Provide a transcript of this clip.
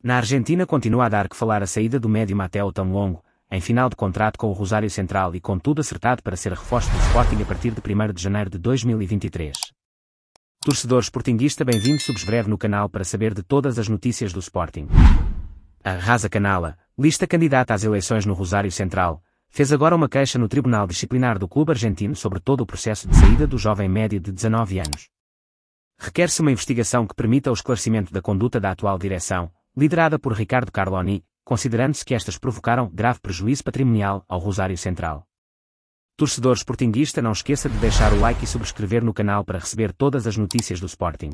Na Argentina continua a dar que falar a saída do médio Mateo tão longo, em final de contrato com o Rosário Central e com tudo acertado para ser reforço do Sporting a partir de 1 de janeiro de 2023. Torcedor esportinguista bem-vindo subscreve no canal para saber de todas as notícias do Sporting. A Rasa Canala, lista candidata às eleições no Rosário Central, fez agora uma queixa no Tribunal Disciplinar do Clube Argentino sobre todo o processo de saída do jovem médio de 19 anos. Requer-se uma investigação que permita o esclarecimento da conduta da atual direção, liderada por Ricardo Carloni, considerando-se que estas provocaram grave prejuízo patrimonial ao Rosário Central. Torcedor esportinguista não esqueça de deixar o like e subscrever no canal para receber todas as notícias do Sporting.